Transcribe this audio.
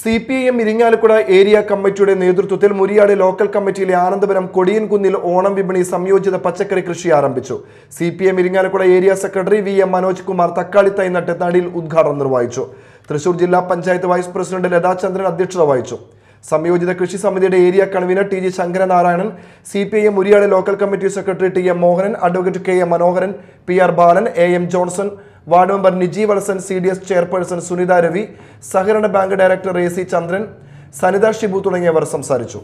C P I M Irinjalakuda area കമ്മിറ്റിയുടെ നേതൃത്വത്തിൽ Muriyad local കമ്മിറ്റിയിലെ ആനന്ദപുരം കൊടിയൻകുന്നിൽ ഓണം വിപണി സംയോജിത പച്ചക്കറി കൃഷി ആരംഭിച്ചു C P M Irinjalakuda area secretary V M Manoj Kumar തൈ നട്ട് നടിയിൽ ഉദ്ഘാടനം നിർവഹിച്ചു തൃശൂർ ജില്ലാ പഞ്ചായത്ത് വൈസ് പ്രസിഡന്റ് ലതാചന്ദ്രൻ അധ്യക്ഷത വഹിച്ചു സംയോജിത കൃഷി സമിതിയുടെ area convener T G Sankaranarayanan C P I M Muriyad local committee secretary T M Mohanan advocate K M Manoharan P R Balan A M Johnson ward member Niji Valsan C D S chairperson Sunitha Ravi സഹകരണ bank director A C Chandran Sanitha Shibu തുടങ്ങിയവർ സംസാരിച്ചു